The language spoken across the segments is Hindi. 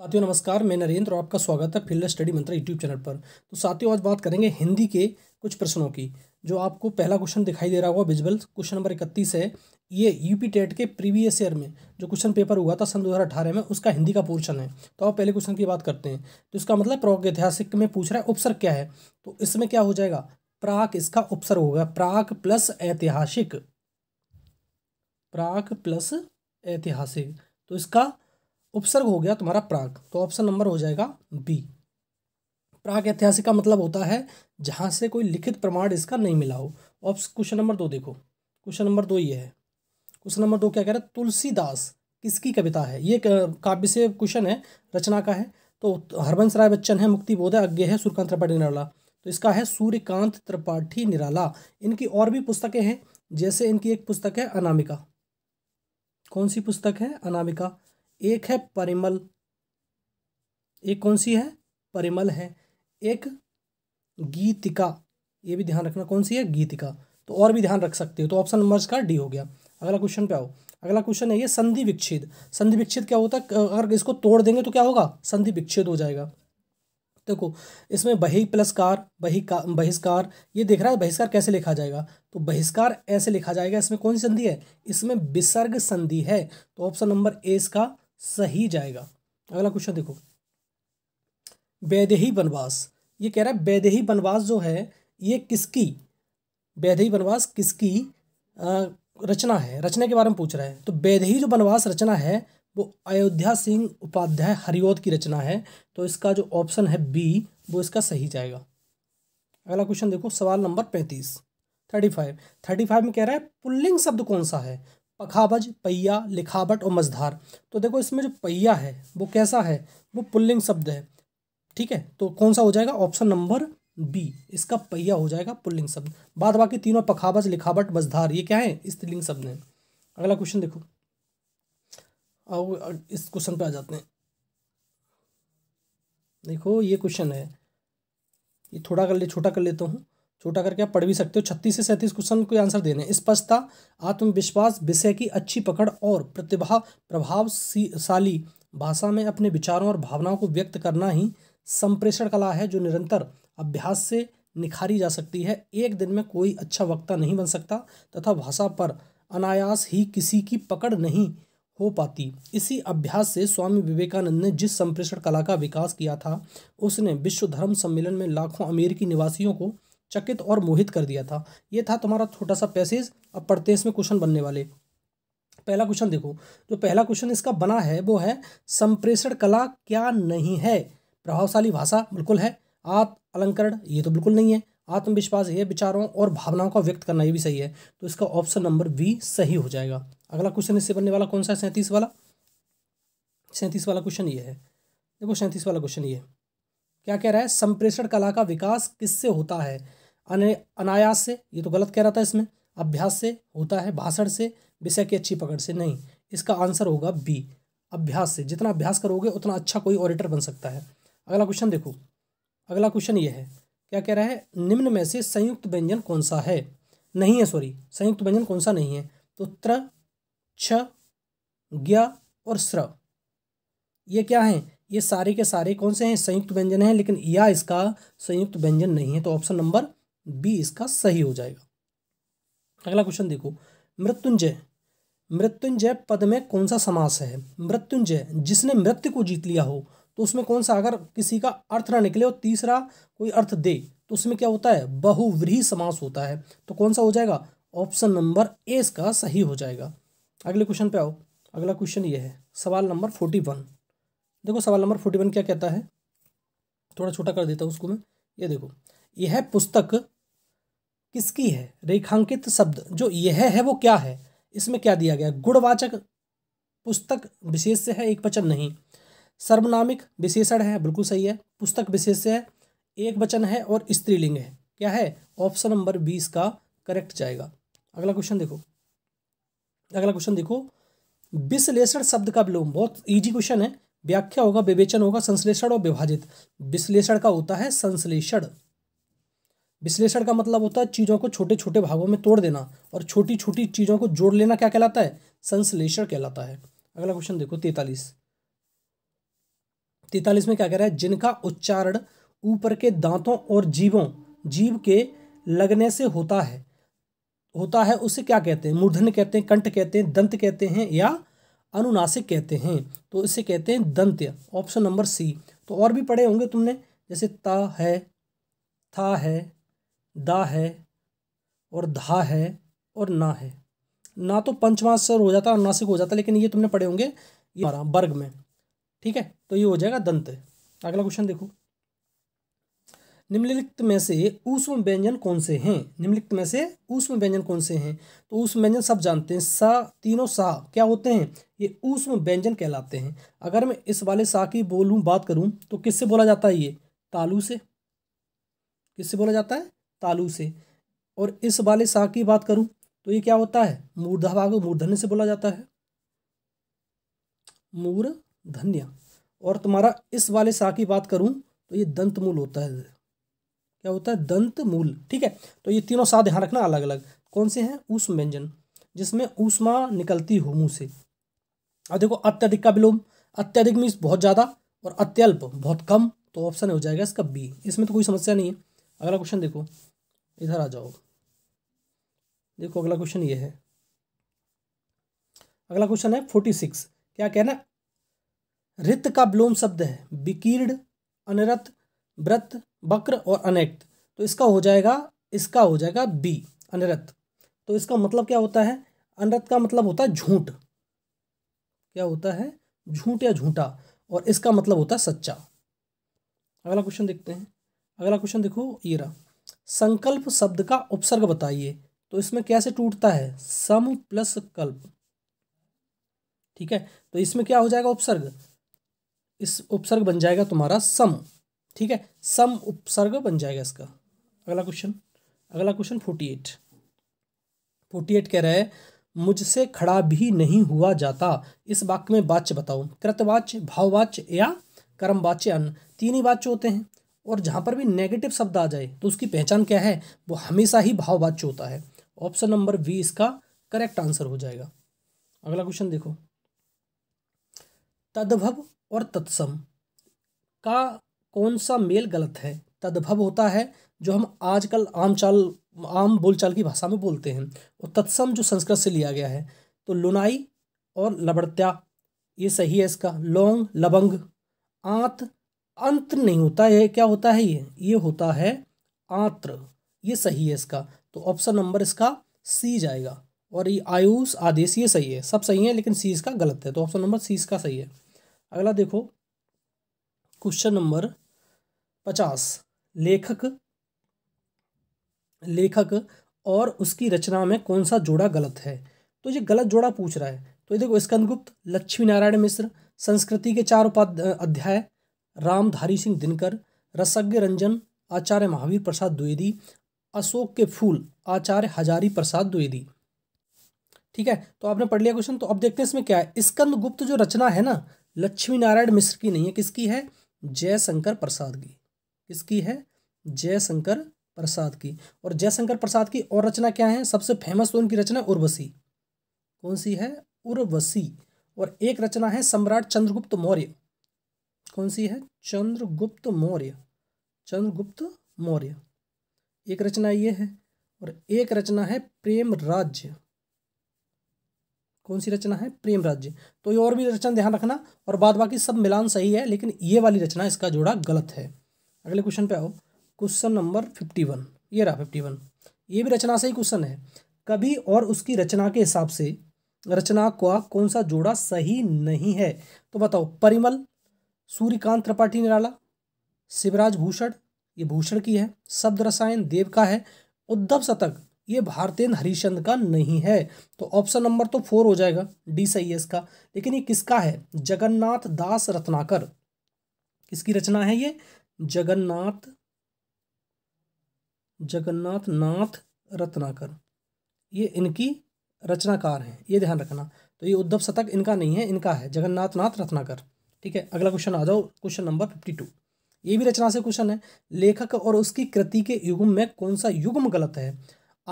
साथियों नमस्कार मैं नरेंद्र और आपका स्वागत है field study Mantra YouTube channel पर तो साथियों आज बात करेंगे हिंदी के कुछ प्रश्नों की जो आपको पहला क्वेश्चन दिखाई दे रहा होगा विजुअल क्वेश्चन नंबर इकतीस है ये यूपी टेट के प्रीवियस ईयर में जो क्वेश्चन पेपर हुआ था सन दो में उसका हिंदी का पोर्शन है तो आप पहले क्वेश्चन की बात करते हैं तो इसका मतलब प्रोग ऐतिहासिक में पूछ रहा है उपसर क्या है तो इसमें क्या हो जाएगा प्राक इसका उपसर होगा प्राक प्लस ऐतिहासिक प्राक प्लस ऐतिहासिक तो इसका उपसर्ग हो गया तुम्हारा प्राग तो ऑप्शन नंबर हो जाएगा बी प्राग ऐतिहासिक का मतलब होता है जहाँ से कोई लिखित प्रमाण इसका नहीं मिला हो ऑप्शन क्वेश्चन नंबर दो देखो क्वेश्चन नंबर दो ये है क्वेश्चन नंबर दो क्या कह रहा है तुलसीदास किसकी कविता है ये काव्य से क्वेश्चन है रचना का है तो हरबंस राय बच्चन है मुक्ति बोध है अज्ञे है सूर्यकांत त्रिपाठी निराला तो इसका है सूर्यकांत त्रिपाठी निराला इनकी और भी पुस्तकें हैं जैसे इनकी एक पुस्तक है अनामिका कौन सी पुस्तक है अनामिका एक है परिमल एक कौन सी है परिमल है एक गीतिका ये भी ध्यान रखना कौन सी है गीतिका तो और भी ध्यान रख सकते हो तो ऑप्शन नंबर इसका डी हो गया अगला क्वेश्चन पे आओ अगला क्वेश्चन है ये संधि विक्षेद संधि विक्षेद क्या होता है अगर इसको तोड़ देंगे तो क्या होगा संधि विक्षेद हो जाएगा देखो इसमें बही प्लस कार बही का बहिष्कार ये देख रहा है बहिष्कार कैसे लिखा जाएगा तो बहिष्कार ऐसे लिखा जाएगा इसमें कौन सी संधि है इसमें विसर्ग संधि है तो ऑप्शन नंबर ए इसका सही जाएगा अगला क्वेश्चन देखो वैदेही वनवास ये कह रहा है वैदेही वनवास जो है ये किसकी वैदेही वनवास किसकी रचना है रचना के बारे में पूछ रहा है तो वैदेही जो वनवास रचना है वो अयोध्या सिंह उपाध्याय हरिओद की रचना है तो इसका जो ऑप्शन है बी वो इसका सही जाएगा अगला क्वेश्चन देखो सवाल नंबर पैंतीस थर्टी फाइव थर्टी फाइव में कह रहा है पुल्लिंग शब्द कौन सा है पखावज पहिया लिखावट और मझधार तो देखो इसमें जो पहिया है वो कैसा है वो पुल्लिंग शब्द है ठीक है तो कौन सा हो जाएगा ऑप्शन नंबर बी इसका पहिया हो जाएगा पुल्लिंग शब्द बाद बाकी तीनों पखावज लिखावट मझधार ये क्या है स्त्रीलिंग शब्द है अगला क्वेश्चन देखो इस क्वेश्चन पे आ जाते हैं देखो ये क्वेश्चन है ये थोड़ा कर ले छोटा कर लेता हूँ छोटा करके आप पढ़ भी सकते हो छत्तीस से सैंतीस क्वेश्चन के आंसर देने स्पष्टता आत्मविश्वास विषय की अच्छी पकड़ और प्रतिभा प्रभावशाली भाषा में अपने विचारों और भावनाओं को व्यक्त करना ही संप्रेषण कला है जो निरंतर अभ्यास से निखारी जा सकती है एक दिन में कोई अच्छा वक्ता नहीं बन सकता तथा भाषा पर अनायास ही किसी की पकड़ नहीं हो पाती इसी अभ्यास से स्वामी विवेकानंद ने जिस संप्रेषण कला का विकास किया था उसने विश्व धर्म सम्मेलन में लाखों अमेरिकी निवासियों को चकित और मोहित कर दिया था ये था तुम्हारा छोटा सा पैसेज अब पढ़ते इसमें क्वेश्चन बनने वाले पहला क्वेश्चन देखो जो पहला क्वेश्चन इसका बना है वो है संप्रेषण कला क्या नहीं है प्रभावशाली भाषा बिल्कुल है आत्म अलंकरण ये तो बिल्कुल नहीं है आत्मविश्वास ये विचारों और भावनाओं का व्यक्त करना ये भी सही है तो इसका ऑप्शन नंबर बी सही हो जाएगा अगला क्वेश्चन इससे बनने वाला कौन सा है सैंतीस वाला सैंतीस वाला क्वेश्चन ये है देखो सैंतीस वाला क्वेश्चन ये है क्या कह रहा है संप्रेषण कला का विकास किससे होता है अनायास से ये तो गलत कह रहा था इसमें अभ्यास से होता है भाषण से विषय की अच्छी पकड़ से नहीं इसका आंसर होगा बी अभ्यास से जितना अभ्यास करोगे उतना अच्छा कोई ऑडिटर बन सकता है अगला क्वेश्चन देखो अगला क्वेश्चन ये है क्या कह रहा है निम्न में से संयुक्त व्यंजन कौन सा है नहीं है सॉरी संयुक्त व्यंजन कौन सा नहीं है तो त्र छ और स्र ये क्या हैं ये सारे के सारे कौन से हैं संयुक्त व्यंजन हैं लेकिन या इसका संयुक्त व्यंजन नहीं है तो ऑप्शन नंबर बी इसका सही हो जाएगा अगला क्वेश्चन देखो मृत्युंजय मृत्युंजय पद में कौन सा समास है मृत्युंजय जिसने मृत्यु को जीत लिया हो तो उसमें कौन सा अगर किसी का अर्थ ना निकले और तीसरा कोई अर्थ दे तो उसमें क्या होता है बहुव्रीही समास होता है तो कौन सा हो जाएगा ऑप्शन नंबर ए इसका सही हो जाएगा अगले क्वेश्चन पे आओ अगला क्वेश्चन ये है सवाल नंबर फोर्टी वन देखो सवाल नंबर फोर्टी वन क्या कहता है थोड़ा छोटा कर देता हूँ उसको मैं ये देखो यह पुस्तक किसकी है रेखांकित शब्द जो यह है वो क्या है इसमें क्या दिया गया गुणवाचक पुस्तक विशेष से है एक वचन नहीं सर्वनामिक विशेषण है बिल्कुल सही है पुस्तक विशेष से है एक वचन है और स्त्रीलिंग है क्या है ऑप्शन नंबर बीस का करेक्ट जाएगा अगला क्वेश्चन देखो अगला क्वेश्चन देखो विश्लेषण शब्द का विलोम बहुत इजी क्वेश्चन है व्याख्या होगा विवेचन होगा संश्लेषण और विभाजित विश्लेषण का होता है संश्लेषण विश्लेषण का मतलब होता है चीज़ों को छोटे छोटे भागों में तोड़ देना और छोटी छोटी चीज़ों को जोड़ लेना क्या कहलाता है संश्लेषण कहलाता है अगला क्वेश्चन देखो तैतालीस तैतालीस में क्या कह रहा है जिनका उच्चारण ऊपर के दांतों और जीवों जीव के लगने से होता है होता है उसे क्या कहते हैं मूर्धन कहते हैं कंठ कहते हैं दंत कहते हैं या अनुनासिक कहते हैं तो इसे कहते हैं दंत्य ऑप्शन नंबर सी तो और भी पढ़े होंगे तुमने जैसे ता है था है दा है और धा है और ना है ना तो सर हो जाता अनुनासिक हो जाता लेकिन ये तुमने पढ़े होंगे ये वर्ग में ठीक है तो ये हो जाएगा दंत अगला क्वेश्चन देखो निम्नलिखित में से ऊष्म व्यंजन कौन से हैं निम्नलिखित में से ऊष्म व्यंजन कौन से हैं तो ऊष्म व्यंजन सब जानते हैं सा तीनों सा क्या होते हैं ये ऊष्म व्यंजन कहलाते हैं अगर मैं इस वाले सा की बोलूँ बात करूँ तो किससे बोला जाता है ये तालू से किससे बोला जाता है तालू से और इस वाले सा की बात करूँ तो ये क्या होता है मूर्धा भाग मूर्धन्य से बोला जाता है मूर्धन्य और तुम्हारा इस वाले सा की बात करूँ तो ये दंतमूल होता है क्या होता है दंत मूल ठीक है तो ये तीनों सा ध्यान रखना अलग अलग कौन से हैं उष्म व्यंजन जिसमें ऊष्मा निकलती हो मुँह से अब देखो अत्यधिक का विलोम अत्यधिक मीन्स बहुत ज़्यादा और अत्यल्प बहुत कम तो ऑप्शन हो जाएगा इसका बी इसमें तो कोई समस्या नहीं है अगला क्वेश्चन देखो इधर आ जाओ देखो अगला क्वेश्चन ये है अगला क्वेश्चन है फोर्टी सिक्स क्या कहना है रित का विलोम शब्द है विकीर्ण अनरत व्रत वक्र और अनेक्त तो इसका हो जाएगा इसका हो जाएगा बी अनरथ तो इसका मतलब क्या होता है अनरथ का मतलब होता है झूठ क्या होता है झूठ या झूठा और इसका मतलब होता है सच्चा अगला क्वेश्चन देखते हैं अगला क्वेश्चन देखो ये रहा संकल्प शब्द का उपसर्ग बताइए तो इसमें कैसे टूटता है सम प्लस कल्प ठीक है तो इसमें क्या हो जाएगा उपसर्ग इस उपसर्ग बन जाएगा तुम्हारा सम ठीक है सम उपसर्ग बन जाएगा इसका अगला क्वेश्चन अगला question forty eight forty eight कह रहा है मुझसे खड़ा भी नहीं हुआ जाता इस वाक्य में वाच्य बताओ कृतवाच्य भाववाच्य या कर्मवाच्य अन्न तीन ही वाच्य होते हैं और जहाँ पर भी नेगेटिव शब्द आ जाए तो उसकी पहचान क्या है वो हमेशा ही भाववाच्य होता है ऑप्शन नंबर वी इसका करेक्ट आंसर हो जाएगा अगला क्वेश्चन देखो तद्भव और तत्सम का कौन सा मेल गलत है तद्भव होता है जो हम आजकल आम चाल आम बोलचाल की भाषा में बोलते हैं और तत्सम जो संस्कृत से लिया गया है तो लुनाई और लबड़त्या ये सही है इसका लौंग लबंग आंत अंत नहीं होता है क्या होता है ये ये होता है आत्र ये सही है इसका तो ऑप्शन नंबर इसका सी जाएगा और ये आयुष आदेश ये सही है सब सही है लेकिन सी इसका गलत है तो ऑप्शन नंबर सी इसका सही है अगला देखो क्वेश्चन नंबर पचास लेखक लेखक और उसकी रचना में कौन सा जोड़ा गलत है तो ये गलत जोड़ा पूछ रहा है तो ये देखो स्कंदगुप्त लक्ष्मी नारायण मिश्र संस्कृति के चार उपाध्याय अध्याय रामधारी सिंह दिनकर रसज्ञ रंजन आचार्य महावीर प्रसाद द्विवेदी अशोक के फूल आचार्य हजारी प्रसाद द्विवेदी ठीक है तो आपने पढ़ लिया क्वेश्चन तो अब देखते हैं इसमें क्या है स्कंद गुप्त जो रचना है ना लक्ष्मी नारायण मिश्र की नहीं है किसकी है जयशंकर प्रसाद की किसकी है जयशंकर प्रसाद की और जयशंकर प्रसाद की और रचना क्या है सबसे फेमस तो उनकी रचना उर्वशी कौन सी है उर्वशी और एक रचना है सम्राट चंद्रगुप्त मौर्य कौन सी है चंद्रगुप्त मौर्य चंद्रगुप्त मौर्य एक रचना ये है और एक रचना है प्रेम राज्य कौन सी रचना है प्रेम राज्य तो ये और भी रचना ध्यान रखना और बाद बाकी सब मिलान सही है लेकिन ये वाली रचना इसका जोड़ा गलत है अगले क्वेश्चन पे आओ क्वेश्चन नंबर फिफ्टी वन ये रहा फिफ्टी वन ये भी रचना से ही क्वेश्चन है कभी और उसकी रचना के हिसाब से रचना का कौन सा जोड़ा सही नहीं है तो बताओ परिमल सूर्यकांत त्रिपाठी निराला शिवराज भूषण ये भूषण की है शब्द रसायन देव का है उद्धव शतक ये भारतीय हरिश्चंद्र का नहीं है तो ऑप्शन नंबर तो फोर हो जाएगा डी सही है इसका लेकिन ये किसका है जगन्नाथ दास रत्नाकर किसकी रचना है ये जगन्नाथ जगन्नाथ नाथ रत्नाकर ये इनकी रचनाकार हैं ये ध्यान रखना तो ये उद्धव शतक इनका नहीं है इनका है जगन्नाथ नाथ रत्नाकर ठीक है अगला क्वेश्चन आ जाओ क्वेश्चन नंबर फिफ्टी टू ये भी रचना से क्वेश्चन है लेखक और उसकी कृति के युगम में कौन सा युगम गलत है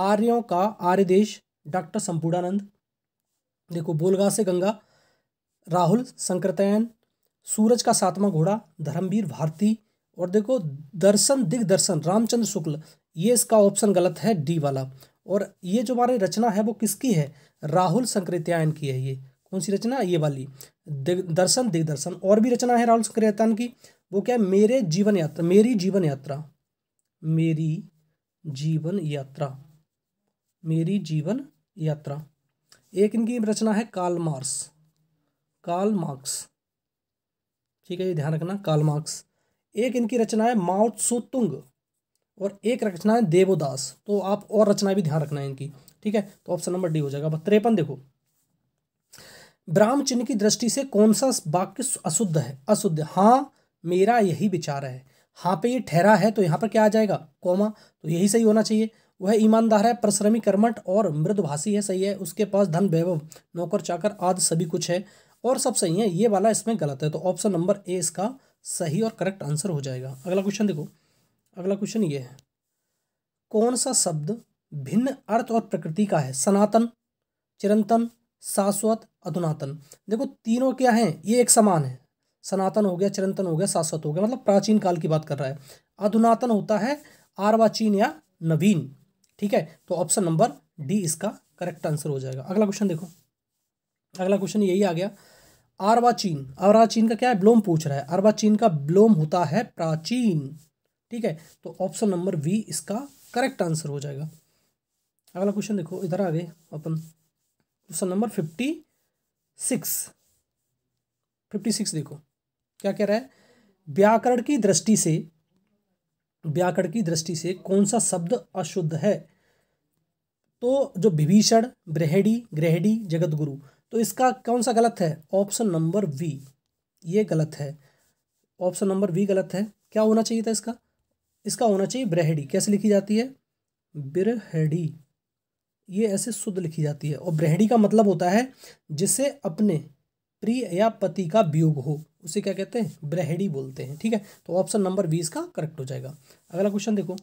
आर्यों का आर्य देश डॉक्टर संपूर्णानंद देखो बोलगा से गंगा राहुल संकृतयन सूरज का सातवां घोड़ा धर्मवीर भारती और देखो दर्शन दिग्दर्शन रामचंद्र शुक्ल ये इसका ऑप्शन गलत है डी वाला और ये जो हमारी रचना है वो किसकी है राहुल संक्रत्यायन की है ये कौन सी रचना ये वाली दर्शन दिग्दर्शन और भी रचना है राहुल संक्रत्यायन की वो क्या है मेरे जीवन यात्रा मेरी जीवन यात्रा मेरी जीवन यात्रा मेरी जीवन यात्रा एक इनकी रचना है काल मार्क्स काल मार्क्स ठीक है ये ध्यान रखना काल मार्क्स एक इनकी रचना है माउट सुतुंग और एक रचना है देवोदास तो आप और रचना भी ध्यान रखना है इनकी ठीक है तो ऑप्शन नंबर डी हो जाएगा त्रेपन देखो ब्राह्म चिन्ह की दृष्टि से कौन सा वाक्य अशुद्ध है अशुद्ध हाँ मेरा यही विचार है हाँ पे ये ठहरा है तो यहाँ पर क्या आ जाएगा कोमा तो यही सही होना चाहिए वह ईमानदार है परिश्रमी कर्मठ और मृदभाषी है सही है उसके पास धन वैभव नौकर चाकर आदि सभी कुछ है और सब सही है ये वाला इसमें गलत है तो ऑप्शन नंबर ए इसका सही और करेक्ट आंसर हो जाएगा अगला क्वेश्चन देखो अगला क्वेश्चन ये है कौन सा शब्द भिन्न अर्थ और प्रकृति का है सनातन चिरंतन शाश्वत अधुनातन देखो तीनों क्या हैं ये एक समान है सनातन हो गया चिरंतन हो गया शाश्वत हो गया मतलब प्राचीन काल की बात कर रहा है अधुनातन होता है आर्वाचीन या नवीन ठीक है तो ऑप्शन नंबर डी इसका करेक्ट आंसर हो जाएगा अगला क्वेश्चन देखो अगला क्वेश्चन यही आ गया आर्वाचीन आर्वाचीन का क्या है ब्लोम पूछ रहा है आर्वाचीन का ब्लोम होता है प्राचीन ठीक है तो ऑप्शन नंबर वी इसका करेक्ट आंसर हो जाएगा अगला क्वेश्चन देखो इधर आ गए अपन question number fifty six fifty six देखो क्या कह रहा है व्याकरण की दृष्टि से व्याकरण की दृष्टि से कौन सा शब्द अशुद्ध है तो जो विभीषण ब्रहेडी ग्रहडी जगत गुरु तो इसका कौन सा गलत है ऑप्शन नंबर वी ये गलत है ऑप्शन नंबर वी गलत है क्या होना चाहिए था इसका इसका होना चाहिए ब्रहडी कैसे लिखी जाती है ब्रहडी ये ऐसे शुद्ध लिखी जाती है और ब्रहडी का मतलब होता है जिसे अपने प्रिय या पति का वियोग हो उसे क्या कहते हैं ब्रहडी बोलते हैं ठीक है तो ऑप्शन नंबर बीस का करेक्ट हो जाएगा अगला क्वेश्चन देखो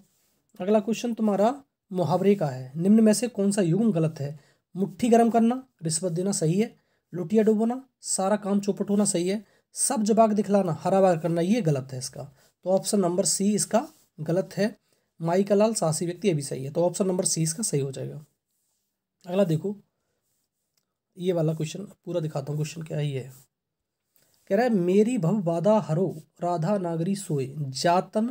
अगला क्वेश्चन तुम्हारा मुहावरे का है निम्न में से कौन सा युग्म गलत है मुट्ठी गर्म करना रिश्वत देना सही है लुटिया डुबोना सारा काम चौपट होना सही है सब जबाक दिखलाना हरा बार करना ये गलत है इसका तो ऑप्शन नंबर सी इसका गलत है माई का लाल साहसी व्यक्ति ये भी सही है तो ऑप्शन नंबर सी इसका सही हो जाएगा अगला देखो ये वाला क्वेश्चन पूरा दिखाता हूँ क्वेश्चन क्या ही है कह रहा है मेरी भव वादा हरो राधा नागरी सोए जातन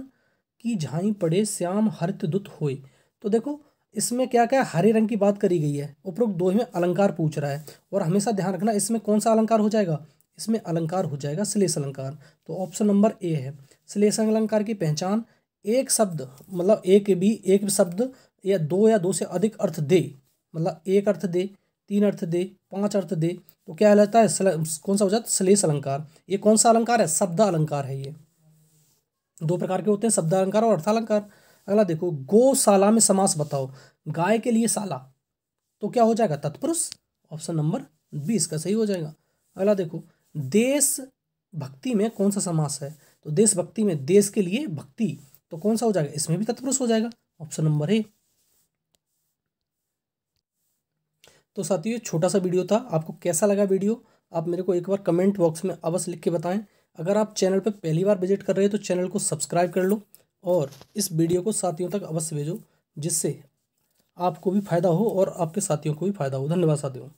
की झाई पड़े श्याम हरित दुत होए तो देखो इसमें क्या क्या हरे रंग की बात करी गई है उपरोक्त दो में अलंकार पूछ रहा है और हमेशा ध्यान रखना इसमें कौन सा अलंकार हो जाएगा इसमें अलंकार हो जाएगा श्लेष अलंकार तो ऑप्शन नंबर ए है श्लेष अलंकार की पहचान एक शब्द मतलब एक भी एक शब्द या दो या दो से अधिक अर्थ दे मतलब एक अर्थ दे तीन अर्थ दे पांच अर्थ दे तो क्या रहता है कौन सा हो जाता है श्लेष अलंकार ये कौन सा अलंकार है शब्द अलंकार है ये दो प्रकार के होते हैं शब्द अलंकार और अर्थालंकार अगला देखो गौशाला में समास बताओ गाय के लिए साला तो क्या हो जाएगा तत्पुरुष ऑप्शन नंबर बीस का सही हो जाएगा अगला देखो देश भक्ति में कौन सा समास है तो देशभक्ति में देश के लिए भक्ति तो कौन सा हो जाएगा इसमें भी तत्पुरुष हो जाएगा ऑप्शन नंबर ए तो साथियों छोटा सा वीडियो था आपको कैसा लगा वीडियो आप मेरे को एक बार कमेंट बॉक्स में अवश्य लिख के बताएं अगर आप चैनल पर पहली बार विजिट कर रहे हो तो चैनल को सब्सक्राइब कर लो और इस वीडियो को साथियों तक अवश्य भेजो जिससे आपको भी फ़ायदा हो और आपके साथियों को भी फ़ायदा हो धन्यवाद साथियों